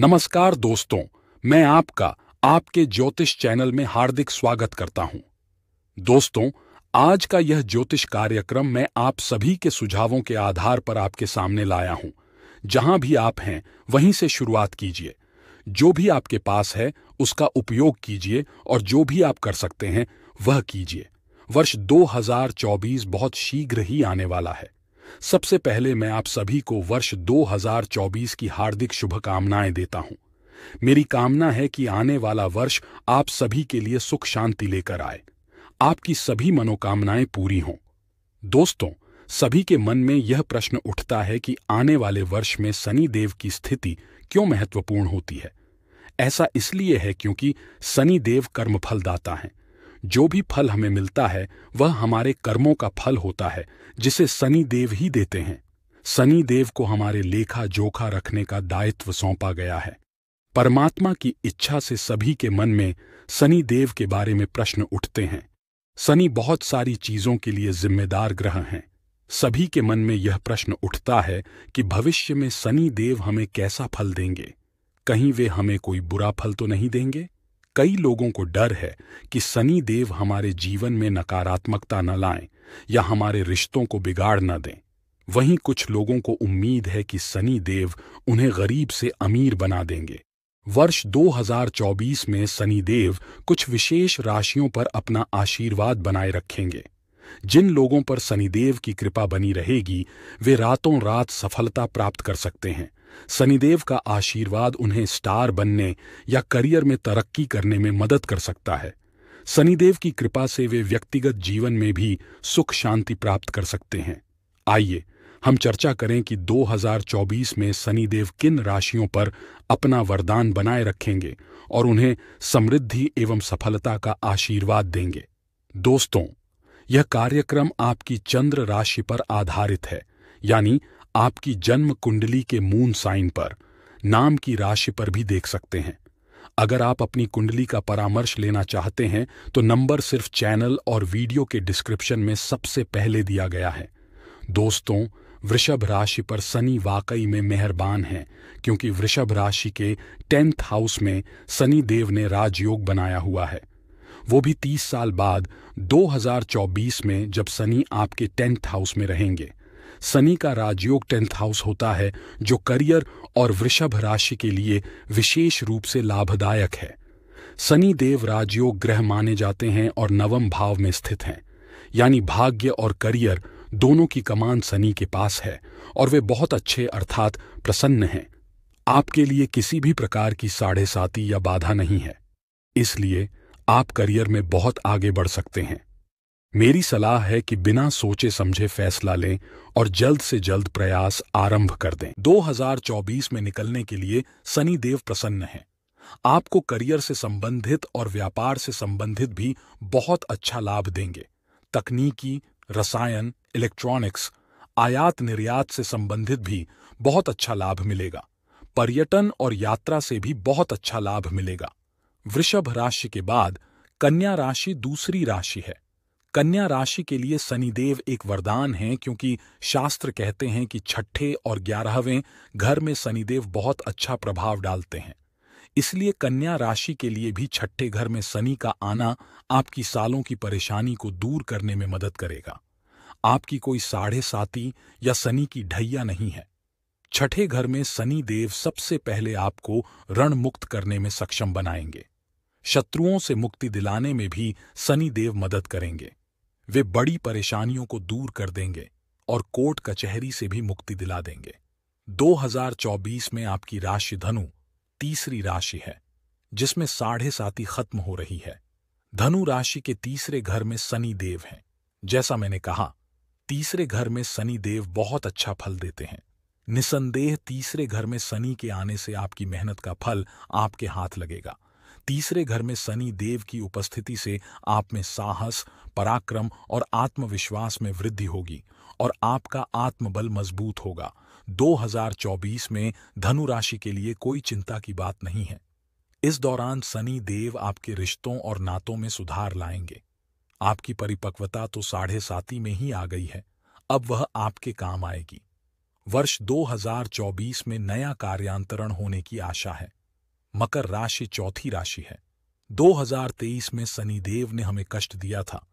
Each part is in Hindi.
नमस्कार दोस्तों मैं आपका आपके ज्योतिष चैनल में हार्दिक स्वागत करता हूं दोस्तों आज का यह ज्योतिष कार्यक्रम मैं आप सभी के सुझावों के आधार पर आपके सामने लाया हूं जहां भी आप हैं वहीं से शुरुआत कीजिए जो भी आपके पास है उसका उपयोग कीजिए और जो भी आप कर सकते हैं वह कीजिए वर्ष 2024 बहुत शीघ्र ही आने वाला है सबसे पहले मैं आप सभी को वर्ष 2024 की हार्दिक शुभकामनाएं देता हूं मेरी कामना है कि आने वाला वर्ष आप सभी के लिए सुख शांति लेकर आए आपकी सभी मनोकामनाएं पूरी हों दोस्तों सभी के मन में यह प्रश्न उठता है कि आने वाले वर्ष में सनि देव की स्थिति क्यों महत्वपूर्ण होती है ऐसा इसलिए है क्योंकि सनी देव कर्मफलदाता हैं जो भी फल हमें मिलता है वह हमारे कर्मों का फल होता है जिसे सनी देव ही देते हैं सनी देव को हमारे लेखा जोखा रखने का दायित्व सौंपा गया है परमात्मा की इच्छा से सभी के मन में सनी देव के बारे में प्रश्न उठते हैं सनी बहुत सारी चीजों के लिए जिम्मेदार ग्रह हैं सभी के मन में यह प्रश्न उठता है कि भविष्य में सनी देव हमें कैसा फल देंगे कहीं वे हमें कोई बुरा फल तो नहीं देंगे कई लोगों को डर है कि सनी देव हमारे जीवन में नकारात्मकता न लाएं या हमारे रिश्तों को बिगाड़ न दें वहीं कुछ लोगों को उम्मीद है कि सनी देव उन्हें गरीब से अमीर बना देंगे वर्ष 2024 में सनी देव कुछ विशेष राशियों पर अपना आशीर्वाद बनाए रखेंगे जिन लोगों पर सनी देव की कृपा बनी रहेगी वे रातों रात सफलता प्राप्त कर सकते हैं शनिदेव का आशीर्वाद उन्हें स्टार बनने या करियर में तरक्की करने में मदद कर सकता है शनिदेव की कृपा से वे व्यक्तिगत जीवन में भी सुख शांति प्राप्त कर सकते हैं आइए हम चर्चा करें कि 2024 में सनीदेव किन राशियों पर अपना वरदान बनाए रखेंगे और उन्हें समृद्धि एवं सफलता का आशीर्वाद देंगे दोस्तों यह कार्यक्रम आपकी चंद्र राशि पर आधारित है यानी आपकी जन्म कुंडली के मून साइन पर नाम की राशि पर भी देख सकते हैं अगर आप अपनी कुंडली का परामर्श लेना चाहते हैं तो नंबर सिर्फ चैनल और वीडियो के डिस्क्रिप्शन में सबसे पहले दिया गया है दोस्तों वृषभ राशि पर शनि वाकई में मेहरबान है क्योंकि वृषभ राशि के टेंथ हाउस में सनी देव ने राजयोग बनाया हुआ है वो भी तीस साल बाद 2024 में जब सनी आपके टेंथ हाउस में रहेंगे शनि का राजयोग टेंथ हाउस होता है जो करियर और वृषभ राशि के लिए विशेष रूप से लाभदायक है शनि देव राजयोग ग्रह माने जाते हैं और नवम भाव में स्थित हैं यानी भाग्य और करियर दोनों की कमान सनी के पास है और वे बहुत अच्छे अर्थात प्रसन्न हैं आपके लिए किसी भी प्रकार की साढ़े साती या बाधा नहीं है इसलिए आप करियर में बहुत आगे बढ़ सकते हैं मेरी सलाह है कि बिना सोचे समझे फैसला लें और जल्द से जल्द प्रयास आरंभ कर दें 2024 में निकलने के लिए सनी देव प्रसन्न हैं आपको करियर से संबंधित और व्यापार से संबंधित भी बहुत अच्छा लाभ देंगे तकनीकी रसायन इलेक्ट्रॉनिक्स आयात निर्यात से संबंधित भी बहुत अच्छा लाभ मिलेगा पर्यटन और यात्रा से भी बहुत अच्छा लाभ मिलेगा वृषभ राशि के बाद कन्या राशि दूसरी राशि है कन्या राशि के लिए शनिदेव एक वरदान हैं क्योंकि शास्त्र कहते हैं कि छठे और ग्यारहवें घर में शनिदेव बहुत अच्छा प्रभाव डालते हैं इसलिए कन्या राशि के लिए भी छठे घर में शनि का आना आपकी सालों की परेशानी को दूर करने में मदद करेगा आपकी कोई साढ़े साती या शनि की ढैया नहीं है छठे घर में शनि देव सबसे पहले आपको रण मुक्त करने में सक्षम बनाएंगे शत्रुओं से मुक्ति दिलाने में भी शनि देव मदद करेंगे वे बड़ी परेशानियों को दूर कर देंगे और कोर्ट कचहरी से भी मुक्ति दिला देंगे 2024 में आपकी राशि धनु तीसरी राशि है जिसमें साढ़े साथी खत्म हो रही है धनु राशि के तीसरे घर में सनी देव हैं जैसा मैंने कहा तीसरे घर में सनी देव बहुत अच्छा फल देते हैं निसंदेह तीसरे घर में सनी के आने से आपकी मेहनत का फल आपके हाथ लगेगा तीसरे घर में सनी देव की उपस्थिति से आप में साहस पराक्रम और आत्मविश्वास में वृद्धि होगी और आपका आत्मबल मजबूत होगा 2024 में धनु राशि के लिए कोई चिंता की बात नहीं है इस दौरान सनी देव आपके रिश्तों और नातों में सुधार लाएंगे आपकी परिपक्वता तो साढ़े साती में ही आ गई है अब वह आपके काम आएगी वर्ष 2024 में नया कार्यांतरण होने की आशा है मकर राशि चौथी राशि है 2023 में देव ने हमें कष्ट दिया था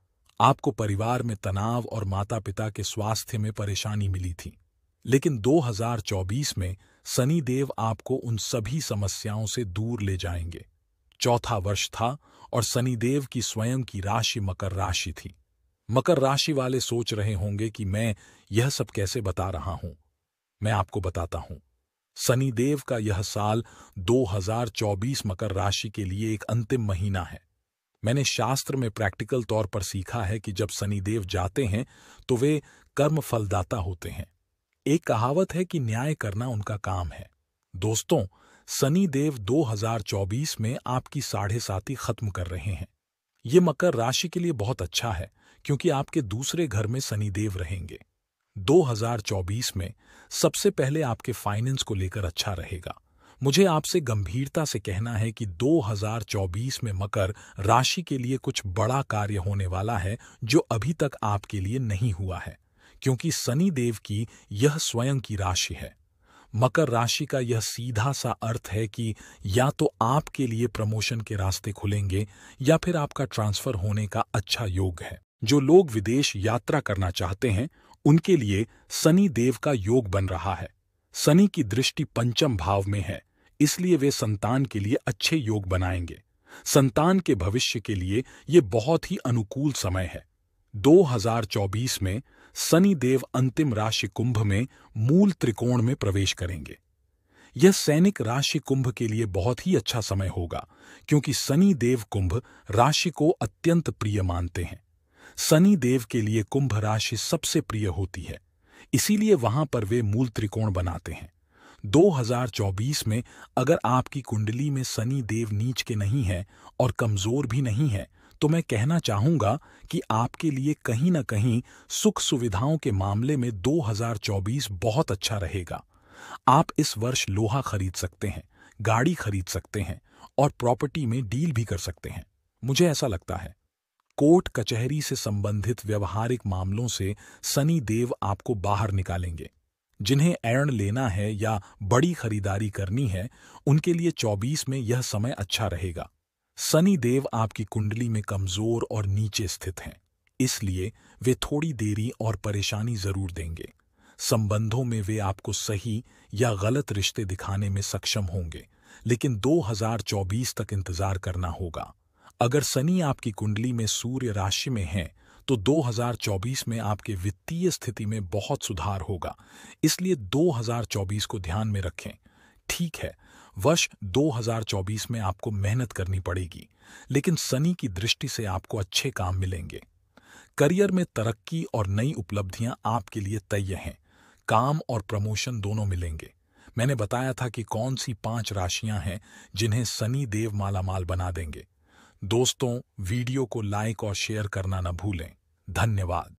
आपको परिवार में तनाव और माता पिता के स्वास्थ्य में परेशानी मिली थी लेकिन 2024 में देव आपको उन सभी समस्याओं से दूर ले जाएंगे चौथा वर्ष था और देव की स्वयं की राशि मकर राशि थी मकर राशि वाले सोच रहे होंगे कि मैं यह सब कैसे बता रहा हूं मैं आपको बताता हूं सनी देव का यह साल 2024 मकर राशि के लिए एक अंतिम महीना है मैंने शास्त्र में प्रैक्टिकल तौर पर सीखा है कि जब देव जाते हैं तो वे कर्म फलदाता होते हैं एक कहावत है कि न्याय करना उनका काम है दोस्तों सनी देव 2024 में आपकी साढ़े साथी खत्म कर रहे हैं ये मकर राशि के लिए बहुत अच्छा है क्योंकि आपके दूसरे घर में सनी देव रहेंगे 2024 में सबसे पहले आपके फाइनेंस को लेकर अच्छा रहेगा मुझे आपसे गंभीरता से कहना है कि 2024 में मकर राशि के लिए कुछ बड़ा कार्य होने वाला है जो अभी तक आपके लिए नहीं हुआ है क्योंकि सनी देव की यह स्वयं की राशि है मकर राशि का यह सीधा सा अर्थ है कि या तो आपके लिए प्रमोशन के रास्ते खुलेंगे या फिर आपका ट्रांसफर होने का अच्छा योग है जो लोग विदेश यात्रा करना चाहते हैं उनके लिए शनि देव का योग बन रहा है शनि की दृष्टि पंचम भाव में है इसलिए वे संतान के लिए अच्छे योग बनाएंगे संतान के भविष्य के लिए ये बहुत ही अनुकूल समय है 2024 में शनि देव अंतिम राशि कुंभ में मूल त्रिकोण में प्रवेश करेंगे यह सैनिक राशि कुंभ के लिए बहुत ही अच्छा समय होगा क्योंकि शनि देव कुंभ राशि को अत्यंत प्रिय मानते हैं शनि देव के लिए कुंभ राशि सबसे प्रिय होती है इसीलिए वहां पर वे मूल त्रिकोण बनाते हैं 2024 में अगर आपकी कुंडली में सनी देव नीच के नहीं है और कमजोर भी नहीं है तो मैं कहना चाहूंगा कि आपके लिए कहीं ना कहीं सुख सुविधाओं के मामले में 2024 बहुत अच्छा रहेगा आप इस वर्ष लोहा खरीद सकते हैं गाड़ी खरीद सकते हैं और प्रॉपर्टी में डील भी कर सकते हैं मुझे ऐसा लगता है कोर्ट कचहरी से संबंधित व्यवहारिक मामलों से सनी देव आपको बाहर निकालेंगे जिन्हें एर्ण लेना है या बड़ी खरीदारी करनी है उनके लिए 24 में यह समय अच्छा रहेगा सनी देव आपकी कुंडली में कमजोर और नीचे स्थित हैं इसलिए वे थोड़ी देरी और परेशानी जरूर देंगे संबंधों में वे आपको सही या गलत रिश्ते दिखाने में सक्षम होंगे लेकिन 2024 तक इंतजार करना होगा अगर शनि आपकी कुंडली में सूर्य राशि में है तो 2024 में आपके वित्तीय स्थिति में बहुत सुधार होगा इसलिए 2024 को ध्यान में रखें ठीक है वर्ष 2024 में आपको मेहनत करनी पड़ेगी लेकिन शनि की दृष्टि से आपको अच्छे काम मिलेंगे करियर में तरक्की और नई उपलब्धियां आपके लिए तय हैं काम और प्रमोशन दोनों मिलेंगे मैंने बताया था कि कौन सी पांच राशियां हैं जिन्हें सनी देव माला माल बना देंगे दोस्तों वीडियो को लाइक और शेयर करना न भूलें धन्यवाद